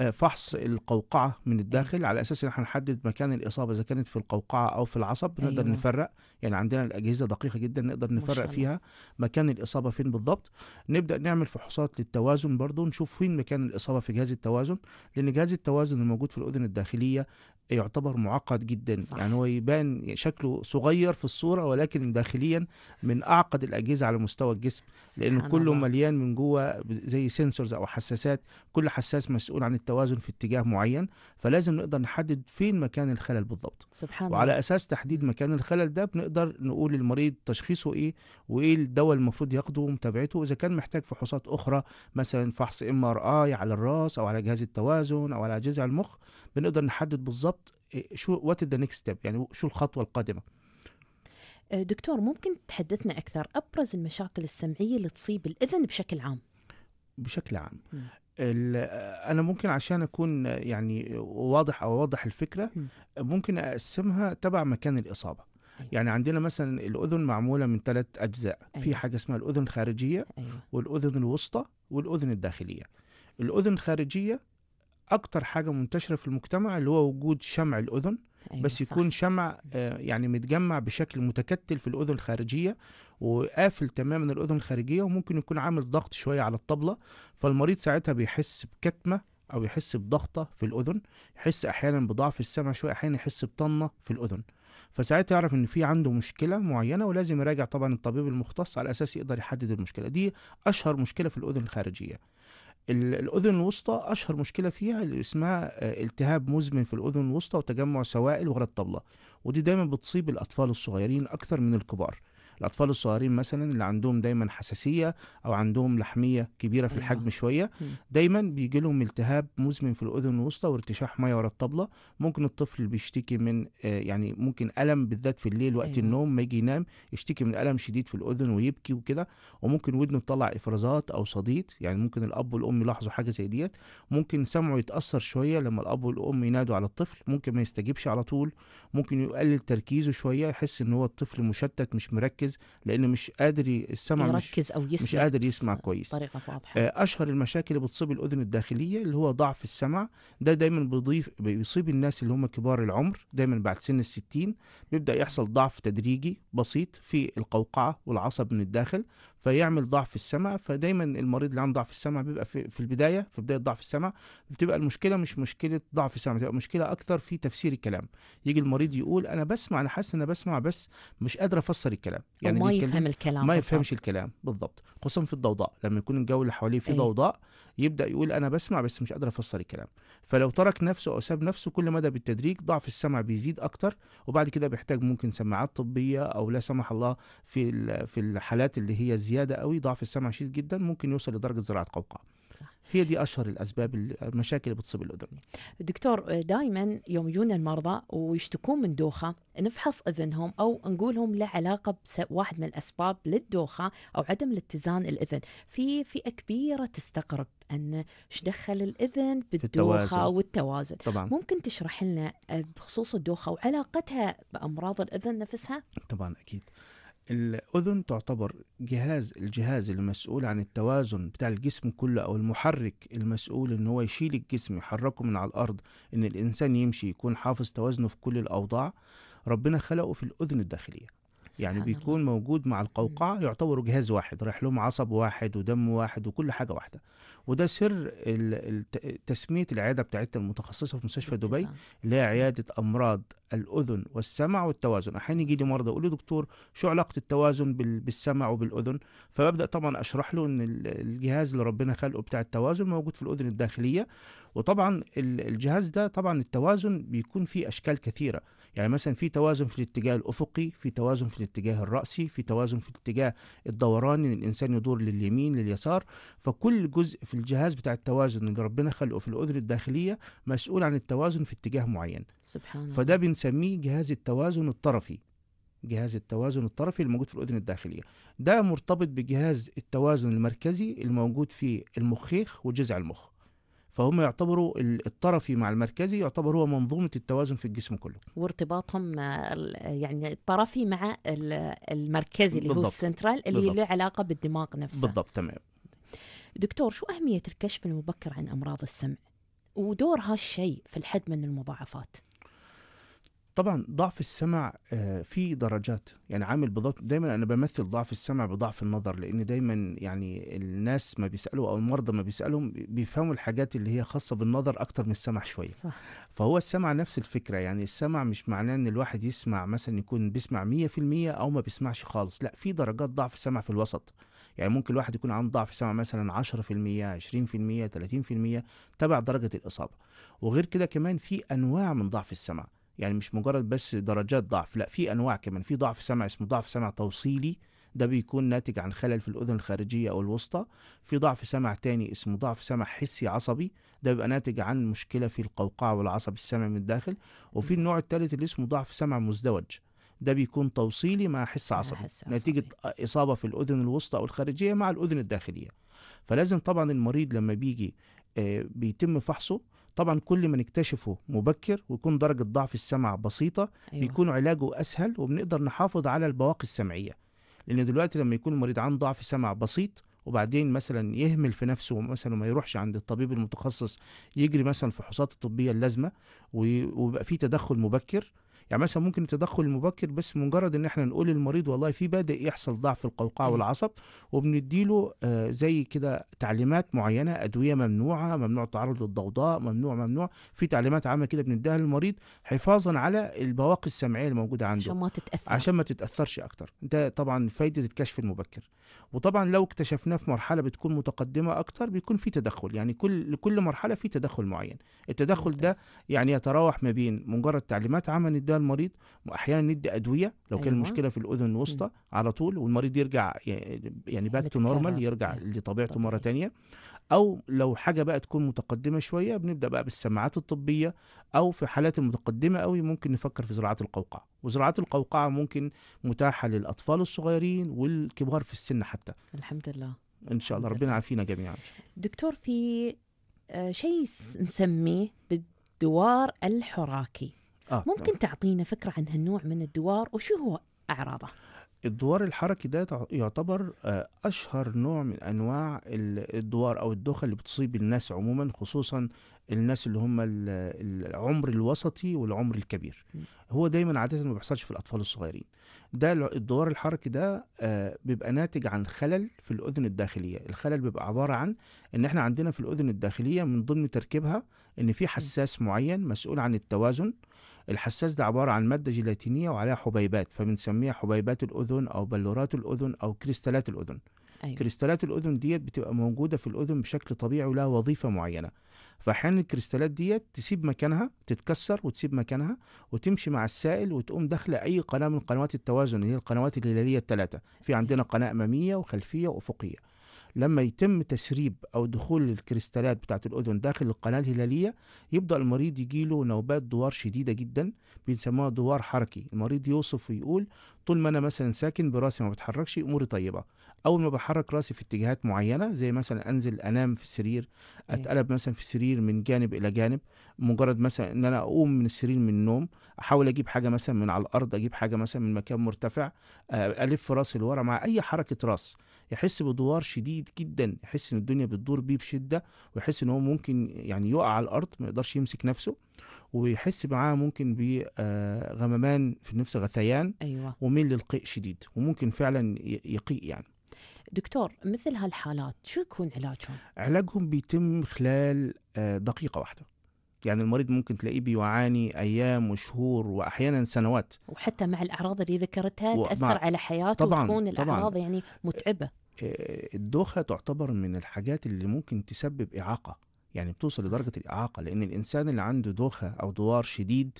D: آه، فحص القوقعة من الداخل أيوة. على أساس إن نحدد مكان الإصابة إذا كانت في القوقعة أو في العصب أيوة. نقدر نفرق يعني عندنا الأجهزة دقيقة جدا نقدر نفرق فيها مكان الإصابة فين بالضبط نبدا نعمل فحوصات للتوازن برضه نشوف فين مكان الاصابه في جهاز التوازن لان جهاز التوازن الموجود في الاذن الداخليه يعتبر معقد جدا صح. يعني هو يبان شكله صغير في الصورة ولكن داخليا من أعقد الأجهزة على مستوى الجسم لأنه كله الله. مليان من جوه زي سنسورز أو حساسات كل حساس مسؤول عن التوازن في اتجاه معين فلازم نقدر نحدد فين مكان الخلل بالضبط سبحان وعلى الله. أساس تحديد مكان الخلل ده بنقدر نقول للمريض تشخيصه إيه وإيه الدواء المفروض ياخده ومتابعته إذا كان محتاج فحوصات أخرى مثلا فحص ام ار اي على الراس أو على جهاز التوازن أو على جذع المخ بنقدر نحدد بالضبط شو وات ذا نيكست ستيب يعني شو الخطوه القادمه
A: أه، دكتور ممكن تحدثنا اكثر ابرز المشاكل السمعيه
D: اللي تصيب الاذن بشكل عام بشكل عام انا ممكن عشان اكون يعني واضح او اوضح الفكره ممكن اقسمها تبع مكان الاصابه أيوة. يعني عندنا مثلا الاذن معموله من ثلاث اجزاء أيوة. في حاجه اسمها الاذن الخارجيه أيوة. والاذن الوسطى والاذن الداخليه الاذن الخارجيه اكتر حاجه منتشره في المجتمع اللي هو وجود شمع الاذن أيوة بس يكون صح. شمع آه، يعني متجمع بشكل متكتل في الاذن الخارجيه وقافل تماما الاذن الخارجيه وممكن يكون عامل ضغط شويه على الطبله فالمريض ساعتها بيحس بكتمه او يحس بضغطه في الاذن يحس احيانا بضعف السمع شويه احيانا يحس بطنه في الاذن فساعتها يعرف ان في عنده مشكله معينه ولازم يراجع طبعا الطبيب المختص على اساس يقدر يحدد المشكله دي اشهر مشكله في الاذن الخارجيه الأذن الوسطى أشهر مشكلة فيها اللي اسمها آه، التهاب مزمن في الأذن الوسطى وتجمع سوائل ورا الطبلة ودي دايما بتصيب الأطفال الصغيرين أكثر من الكبار الاطفال الصغيرين مثلا اللي عندهم دايما حساسيه او عندهم لحميه كبيره في الحجم شويه دايما بيجي لهم التهاب مزمن في الاذن الوسطى وارتشاح ميه ورا الطبله ممكن الطفل بيشتكي من آه، يعني ممكن الم بالذات في الليل وقت أيوة. النوم ما يجي ينام يشتكي من الم شديد في الاذن ويبكي وكده وممكن ودنه تطلع افرازات او صديد يعني ممكن الاب والام يلاحظوا حاجه زي ديت ممكن سمعه يتاثر شويه لما الاب والام ينادوا على الطفل ممكن ما يستجيبش على طول ممكن يقلل تركيزه شويه يحس ان هو الطفل مشتت مش مركز مركز لأنه مش قادر السمع يركز مش أو يسمع مش قادر يسمع كويس واضحة. آه، أشهر المشاكل اللي بتصيب الأذن الداخلية اللي هو ضعف السمع ده دايما بيضيف بيصيب الناس اللي هم كبار العمر دايما بعد سن الستين بيبدأ يحصل ضعف تدريجي بسيط في القوقعة والعصب من الداخل فيعمل ضعف في السمع فدايما المريض اللي عنده ضعف في السمع بيبقى في, في البدايه في بدايه ضعف السمع بتبقى المشكله مش مشكله ضعف السمع بتبقى مشكله اكتر في تفسير الكلام يجي المريض يقول انا بسمع انا حاسس ان انا بسمع بس مش قادر افسر الكلام يعني ما يفهم الكلام ما يفهمش الكلام بالضبط خصوصا في الضوضاء لما يكون الجو اللي حواليه فيه إيه. ضوضاء يبدا يقول انا بسمع بس مش قادر افسر الكلام فلو ترك نفسه او ساب نفسه كل مدى بالتدريج ضعف السمع بيزيد اكتر وبعد كده بيحتاج ممكن سماعات طبيه او لا سمح الله في في الحالات اللي هي زياده قوي ضعف السمع شديد جدا ممكن يوصل لدرجه زراعه قوقعه صح هي دي اشهر الاسباب المشاكل اللي بتصيب الاذن
A: دكتور دائما يوم يجونا المرضى ويشتكون من دوخه نفحص اذنهم او نقول لهم له علاقه بواحد من الاسباب للدوخه او عدم الاتزان الاذن في فئه كبيره تستغرب ان ايش دخل الاذن بالدوخه
D: والتوازن طبعا. ممكن
A: تشرح لنا بخصوص الدوخه وعلاقتها بامراض الاذن نفسها
D: طبعا اكيد الأذن تعتبر جهاز الجهاز المسؤول عن التوازن بتاع الجسم كله أو المحرك المسؤول إن هو يشيل الجسم يحركه من على الأرض إن الإنسان يمشي يكون حافظ توازنه في كل الأوضاع ربنا خلقه في الأذن الداخلية يعني بيكون الله. موجود مع القوقعة يعتبروا جهاز واحد رايح لهم عصب واحد ودم واحد وكل حاجة واحدة وده سر تسمية العيادة بتاعتنا المتخصصة في مستشفى دبي اللي هي عيادة أمراض الأذن والسمع والتوازن أحيانا يجي لي مرضى يقول لي دكتور شو علاقة التوازن بالسمع وبالأذن فببدأ طبعا أشرح له إن الجهاز اللي ربنا خلقه بتاع التوازن موجود في الأذن الداخلية وطبعا الجهاز ده طبعا التوازن بيكون فيه أشكال كثيرة يعني مثلا في توازن في الاتجاه الأفقي في توازن في الاتجاه الرأسي في توازن في الاتجاه الدوراني إن الإنسان يدور لليمين لليسار فكل جزء في الجهاز بتاع التوازن اللي ربنا خلقه في الأذن الداخلية مسؤول عن التوازن في اتجاه معين سبحان الله فده بنسميه جهاز التوازن الطرفي جهاز التوازن الطرفي الموجود في الأذن الداخلية ده مرتبط بجهاز التوازن المركزي الموجود في المخيخ وجذع المخ فهم يعتبروا الطرفي مع المركزي يعتبر هو منظومه التوازن في الجسم كله
A: وارتباطهم يعني الطرفي مع المركزي اللي بالضبط. هو السنترال اللي بالضبط. له علاقه بالدماغ نفسه بالضبط تمام دكتور شو اهميه الكشف المبكر عن امراض السمع ودور هالشيء في الحد من المضاعفات
D: طبعا ضعف السمع آه، في درجات يعني عامل بالضبط دايما انا بمثل ضعف السمع بضعف النظر لان دايما يعني الناس ما بيسالوا او المرضى ما بيسالهم بيفهموا الحاجات اللي هي خاصه بالنظر اكتر من السمع شويه صح. فهو السمع نفس الفكره يعني السمع مش معناه ان الواحد يسمع مثلا يكون بيسمع 100% او ما بيسمعش خالص لا في درجات ضعف السمع في الوسط يعني ممكن الواحد يكون عنده ضعف سمع مثلا 10% 20% 30% تبع درجه الاصابه وغير كده كمان في انواع من ضعف السمع يعني مش مجرد بس درجات ضعف لا في انواع كمان في ضعف سمع اسمه ضعف سمع توصيلي ده بيكون ناتج عن خلل في الأذن الخارجية أو الوسطى في ضعف سمع تاني اسمه ضعف سمع حسي عصبي ده بيبقى ناتج عن مشكلة في القوقعة والعصب السمعي من الداخل وفي النوع الثالث اللي اسمه ضعف سمع مزدوج ده بيكون توصيلي مع حس عصبي نتيجة إصابة في الأذن الوسطى أو الخارجية مع الأذن الداخلية فلازم طبعا المريض لما بيجي آه، بيتم فحصه طبعا كل ما نكتشفه مبكر ويكون درجة ضعف السمع بسيطة أيوة. بيكون علاجه أسهل وبنقدر نحافظ على البواقي السمعية لأن دلوقتي لما يكون المريض عنده ضعف سمع بسيط وبعدين مثلا يهمل في نفسه مثلا ما يروحش عند الطبيب المتخصص يجري مثلا الفحوصات الطبية اللازمة ويبقى في تدخل مبكر يعني مثلا ممكن التدخل المبكر بس مجرد ان احنا نقول للمريض والله في بادئ يحصل ضعف في القوقعه والعصب وبنديله آه، زي كده تعليمات معينه ادويه ممنوعه ممنوع التعرض للضوضاء ممنوع ممنوع في تعليمات عامه كده بنديها للمريض حفاظا على البواقي السمعيه الموجوده عنده عشان ما تتاثر عشان ما تتاثرش اكتر ده طبعا فايده الكشف المبكر وطبعا لو اكتشفناه في مرحله بتكون متقدمه اكتر بيكون في تدخل يعني كل لكل مرحله في تدخل معين التدخل ده يعني يتراوح ما بين مجرد تعليمات عمل نديها المريض واحيانا ندي ادويه لو أيوة. كان المشكله في الاذن الوسطى على طول والمريض يرجع يعني باك تو نورمال يرجع أيوه. لطبيعته مره ثانيه او لو حاجه بقى تكون متقدمه شويه بنبدا بقى بالسماعات الطبيه او في حالات المتقدمه قوي ممكن نفكر في زراعه القوقعه وزراعه القوقعه ممكن متاحه للاطفال الصغيرين والكبار في السن حتى الحمد لله ان شاء الله ربنا يعافينا جميعا
A: دكتور في آه، شيء نسميه بالدوار الحراكي آه. ممكن تعطينا فكره عن هالنوع من الدوار وشو هو
D: اعراضه الدوار الحركي ده يعتبر آه، أشهر نوع من أنواع الدوار أو الدوخة اللي بتصيب الناس عموما خصوصا الناس اللي هم العمر الوسطي والعمر الكبير هو دايما عادة ما بيحصلش في الأطفال الصغيرين ده الدوار الحركي ده آه، بيبقى ناتج عن خلل في الأذن الداخلية الخلل بيبقى عبارة عن إن إحنا عندنا في الأذن الداخلية من ضمن تركيبها إن في حساس معين مسؤول عن التوازن الحساس ده عبارة عن مادة جيلاتينية وعليها حبيبات فبنسميها حبيبات الأذن أو بلورات الأذن أو كريستالات الأذن أيوة. كريستالات الأذن ديت بتبقى موجودة في الأذن بشكل طبيعي ولها وظيفة معينة فأحيانا الكريستالات ديت تسيب مكانها تتكسر وتسيب مكانها وتمشي مع السائل وتقوم داخلة أي قناة من قنوات التوازن اللي هي القنوات الهلالية الثلاثة في أيوة. عندنا قناة أمامية وخلفية وأفقية لما يتم تسريب او دخول الكريستالات بتاعه الاذن داخل القناه الهلاليه يبدا المريض يجيله نوبات دوار شديده جدا بنسموها دوار حركي المريض يوصف ويقول طول ما انا مثلا ساكن براسي ما بتحركش اموري طيبه اول ما بحرك راسي في اتجاهات معينه زي مثلا انزل انام في السرير اتقلب مثلا في السرير من جانب الى جانب مجرد مثلا ان انا اقوم من السرير من النوم احاول اجيب حاجه مثلا من على الارض اجيب حاجه مثلا من مكان مرتفع آه، الف راسي لورا مع اي حركه راس يحس بدوار شديد جدا يحس ان الدنيا بتدور بيه بشده ويحس ان هو ممكن يعني يقع على الارض ما يقدرش يمسك نفسه ويحس معاه ممكن بغممان آه، في النفس غثيان أيوة. وميل للقيء شديد وممكن فعلا يقيء يعني دكتور
A: مثل هالحالات شو يكون علاجهم؟
D: علاجهم بيتم خلال آه، دقيقة واحدة يعني المريض ممكن تلاقيه بيعاني ايام وشهور واحيانا سنوات وحتى
A: مع الاعراض اللي ذكرتها و... تاثر مع... على حياته طبعًا وتكون الاعراض يعني متعبه
D: آه، الدوخه تعتبر من الحاجات اللي ممكن تسبب اعاقه يعني بتوصل لدرجة الإعاقة لأن الإنسان اللي عنده دوخة أو دوار شديد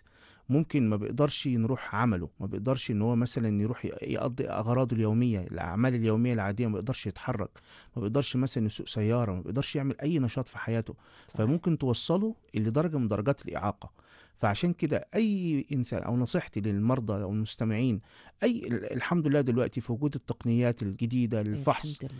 D: ممكن ما بيقدرش يروح عمله ما بيقدرش ان هو مثلا يروح يقضي اغراضه اليوميه الاعمال اليوميه العاديه ما بيقدرش يتحرك ما بيقدرش مثلا يسوق سياره ما بيقدرش يعمل اي نشاط في حياته صحيح. فممكن توصله لدرجه من درجات الاعاقه فعشان كده اي انسان او نصيحتي للمرضى او المستمعين اي الحمد لله دلوقتي في وجود التقنيات الجديده للفحص إيه،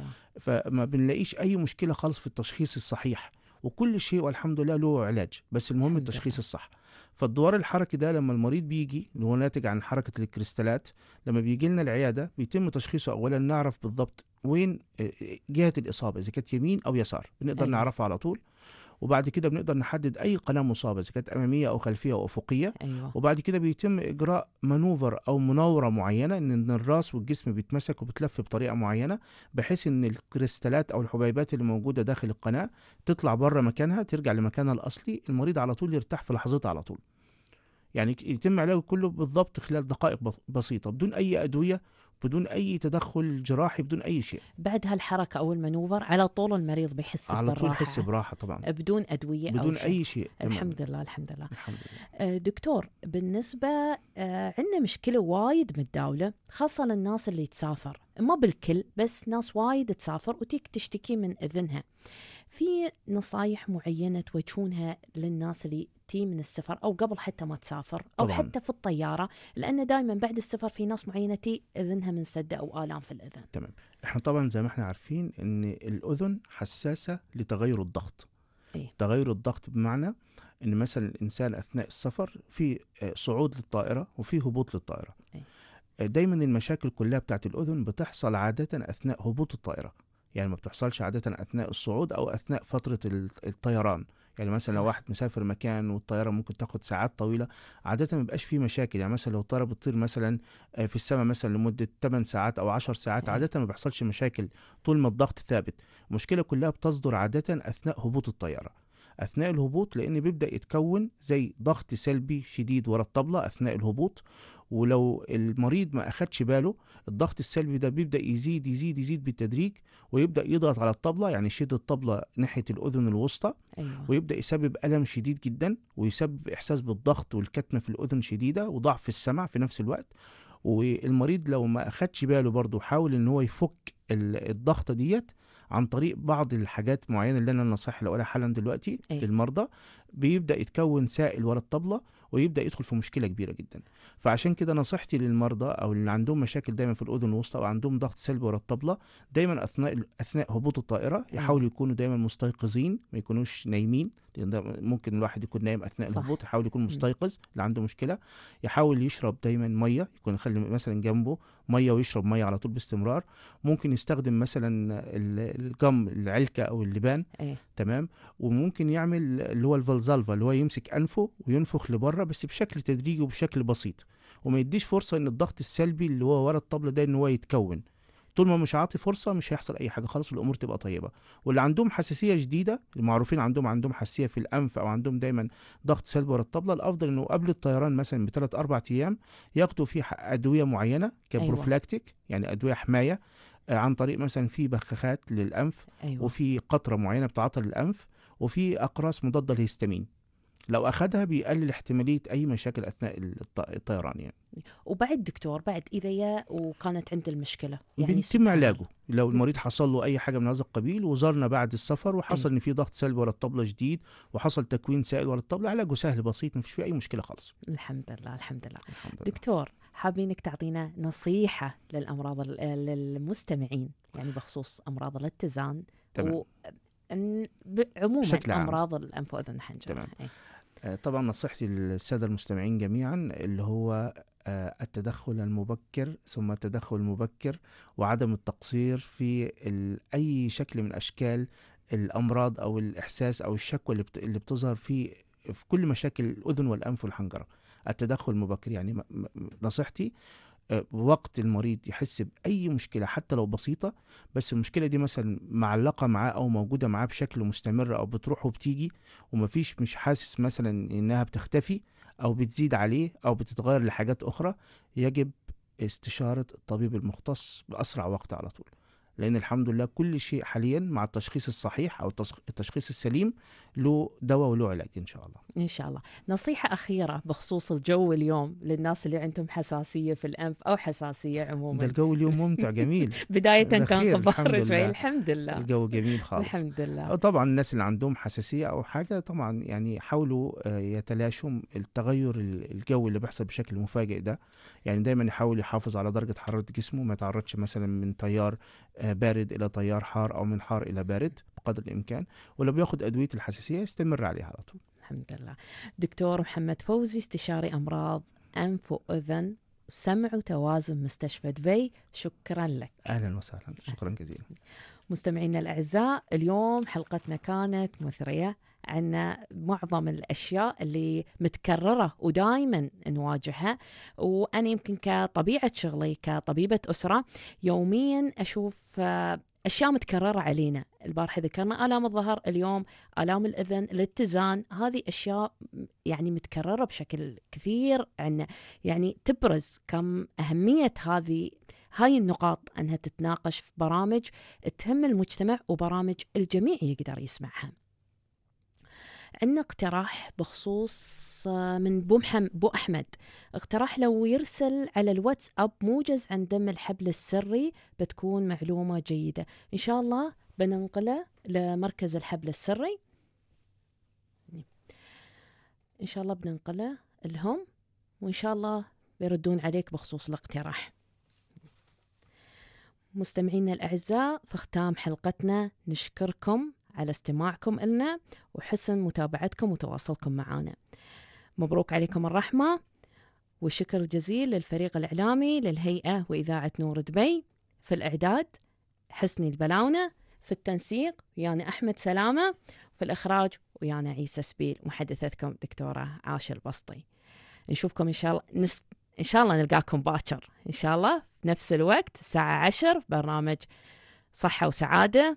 D: فما بنلاقيش اي مشكله خالص في التشخيص الصحيح وكل شيء والحمد لله له علاج بس المهم التشخيص الصح فالدوار الحركي ده لما المريض بيجي اللي هو ناتج عن حركه الكريستالات لما بيجي لنا العياده بيتم تشخيصه اولا نعرف بالضبط وين آه، آه، جهه الاصابه اذا كانت يمين او يسار بنقدر أيه. نعرفها على طول وبعد كده بنقدر نحدد اي قناه مصابه اذا كانت اماميه او خلفيه او افقيه أيوة. وبعد كده بيتم اجراء مانوفر او مناوره معينه ان الراس والجسم بيتمسك وبتلف بطريقه معينه بحيث ان الكريستالات او الحبيبات اللي موجوده داخل القناه تطلع بره مكانها ترجع لمكانها الاصلي المريض على طول يرتاح في لحظتها على طول يعني يتم علاجه كله بالضبط خلال دقائق بسيطة بدون أي أدوية بدون اي تدخل جراحي بدون اي شيء بعد هالحركه
A: او المانوفر على طول المريض بيحس على بالراحه على طول يحس
D: براحه طبعا بدون ادويه بدون أو شيء. اي شيء الحمد
A: لله الحمد لله الحمد لله آه، دكتور بالنسبه آه، عندنا مشكله وايد متداوله خاصه للناس اللي تسافر ما بالكل بس ناس وايد تسافر وتيك تشتكي من اذنها في نصايح معينه توجهونها للناس اللي تي من السفر او قبل حتى ما تسافر او طبعاً. حتى في الطياره لان دائما بعد السفر في ناس معينه تي اذنها منسده او الام في الاذن
D: تمام احنا طبعا زي ما احنا عارفين ان الاذن حساسه لتغير الضغط إيه؟ تغير الضغط بمعنى ان مثلا الانسان اثناء السفر في آه، صعود للطائره وفي هبوط للطائره إيه؟ آه، دايما المشاكل كلها بتاعت الاذن بتحصل عاده اثناء هبوط الطائره يعني ما بتحصلش عادة أثناء الصعود أو أثناء فترة الطيران يعني مثلا لو واحد مسافر مكان والطياره ممكن تاخد ساعات طويله عاده ما بيبقاش فيه مشاكل يعني مثلا لو الطياره بتطير مثلا آه، في السماء مثلا لمده 8 ساعات او 10 ساعات عاده ما بيحصلش مشاكل طول ما الضغط ثابت المشكله كلها بتصدر عاده اثناء هبوط الطياره أثناء الهبوط لأن بيبدأ يتكون زي ضغط سلبي شديد ورا الطبلة أثناء الهبوط ولو المريض ما أخدش باله الضغط السلبي ده بيبدأ يزيد يزيد يزيد بالتدريج ويبدأ يضغط على الطبلة يعني يشد الطبلة ناحية الأذن الوسطى أيوة. ويبدأ يسبب ألم شديد جدا ويسبب إحساس بالضغط والكتمة في الأذن شديدة وضعف السمع في نفس الوقت والمريض لو ما أخدش باله برضه حاول إن هو يفك الضغطة ديت عن طريق بعض الحاجات معينه اللي انا النصائح اللي اقولها حالا دلوقتي أيه. للمرضى بيبدا يتكون سائل ورا الطبله ويبدا يدخل في مشكله كبيره جدا فعشان كده نصيحتي للمرضى او اللي عندهم مشاكل دايما في الاذن الوسطى او عندهم ضغط سلبي ورا الطبله دايما اثناء اثناء هبوط الطائره إيه. يحاولوا يكونوا دايما مستيقظين ما يكونوش نايمين لان ممكن الواحد يكون نايم اثناء صح. الهبوط يحاول يكون مستيقظ اللي عنده مشكله يحاول يشرب دايما ميه يكون يخلي مثلا جنبه ميه ويشرب ميه على طول باستمرار ممكن يستخدم مثلا الجم العلكه او اللبان أيه. تمام وممكن يعمل اللي هو الفالزالفا اللي هو يمسك انفه وينفخ لبره بس بشكل تدريجي وبشكل بسيط وما يديش فرصه ان الضغط السلبي اللي هو ورا الطبله ده ان هو يتكون طول ما مش هعطي فرصه مش هيحصل اي حاجه خالص والامور تبقى طيبه واللي عندهم حساسيه شديده المعروفين عندهم عندهم حساسيه في الانف او عندهم دايما ضغط سلبي ورا الطبله الافضل انه قبل الطيران مثلا بثلاث اربع ايام ياخدوا فيه ادويه معينه أيوة. كبروفلاكتيك أيوة. يعني ادويه حمايه آه، عن طريق مثلا في بخاخات للانف أيوة. وفي قطره معينه بتعطل الانف وفي اقراص مضاده للهستامين لو اخذها بيقلل احتماليه اي مشاكل اثناء الطيران يعني
A: وبعد دكتور بعد اذا يا وكانت عند المشكله يعني
D: بيتم علاجه لو المريض حصل له اي حاجه من هذا القبيل وزارنا بعد السفر وحصل أيوة. ان في ضغط سلبي ورا الطبله جديد وحصل تكوين سائل ورا الطبله علاجه سهل بسيط ما فيش فيه اي مشكله خالص
A: الحمد لله الحمد لله, الحمد لله. دكتور حابينك تعطينا نصيحه للامراض للمستمعين يعني بخصوص امراض الاتزان تمام. و عموما امراض الانف واذن الحنجرة تمام. أي.
D: آه، طبعا نصيحتي للساده المستمعين جميعا اللي هو آه، التدخل المبكر ثم التدخل المبكر وعدم التقصير في اي شكل من اشكال الامراض او الاحساس او الشكوى اللي بتظهر في في كل مشاكل الاذن والانف والحنجره التدخل المبكر يعني نصيحتي وقت المريض يحس بأي مشكلة حتى لو بسيطة بس المشكلة دي مثلا معلقة معاه أو موجودة معاه بشكل مستمر أو بتروح وبتيجي ومفيش مش حاسس مثلا إنها بتختفي أو بتزيد عليه أو بتتغير لحاجات أخرى يجب استشارة الطبيب المختص بأسرع وقت على طول لأن الحمد لله كل شيء حاليا مع التشخيص الصحيح أو التشخيص السليم له دواء وله علاج إن شاء الله
A: إن شاء الله نصيحة أخيرة بخصوص الجو اليوم للناس اللي عندهم حساسية في الأنف أو حساسية عموما ده الجو
D: اليوم ممتع جميل <laughs> بداية كان قبار شوي الحمد لله الجو جميل خالص الحمد لله طبعا الناس اللي عندهم حساسية أو حاجة طبعا يعني حاولوا آه، يتلاشوا التغير الجو اللي بيحصل بشكل مفاجئ ده يعني دايما يحاول يحافظ على درجة حرارة جسمه ما يتعرضش مثلا من تيار آه، بارد إلى تيار حار أو من حار إلى بارد بقدر الإمكان ولو بياخذ أدوية الحساسية يستمر عليها على طول
A: الحمد لله دكتور محمد فوزي استشاري أمراض أنف وأذن سمع وتوازن مستشفى دبي شكرا لك
D: اهلا وسهلا شكرا جزيلا
A: مستمعينا الاعزاء اليوم حلقتنا كانت مثريه عندنا معظم الاشياء اللي متكرره ودائما نواجهها وانا يمكن كطبيعه شغلي كطبيبه اسره يوميا اشوف آه، اشياء متكرره علينا البارحه ذكرنا الام الظهر اليوم الام الاذن الاتزان هذه اشياء يعني متكرره بشكل كثير عندنا يعني تبرز كم اهميه هذه هاي النقاط انها تتناقش في برامج تهم المجتمع وبرامج الجميع يقدر يسمعها عندنا اقتراح بخصوص آه، من بو, محم بو أحمد اقتراح لو يرسل على الواتساب موجز عن دم الحبل السري بتكون معلومة جيدة إن شاء الله بننقله لمركز الحبل السري إن شاء الله بننقله لهم وإن شاء الله بيردون عليك بخصوص الاقتراح مستمعينا الأعزاء في ختام حلقتنا نشكركم على استماعكم لنا وحسن متابعتكم وتواصلكم معنا مبروك عليكم الرحمة وشكر جزيل للفريق الإعلامي للهيئة وإذاعة نور دبي في الإعداد حسني البلاونة في التنسيق ويانا أحمد سلامة في الإخراج ويانا عيسى سبيل محدثتكم دكتورة عاشر البسطي نشوفكم إن شاء الله نس... إن شاء الله نلقاكم باكر إن شاء الله في نفس الوقت الساعة عشر برنامج صحة وسعادة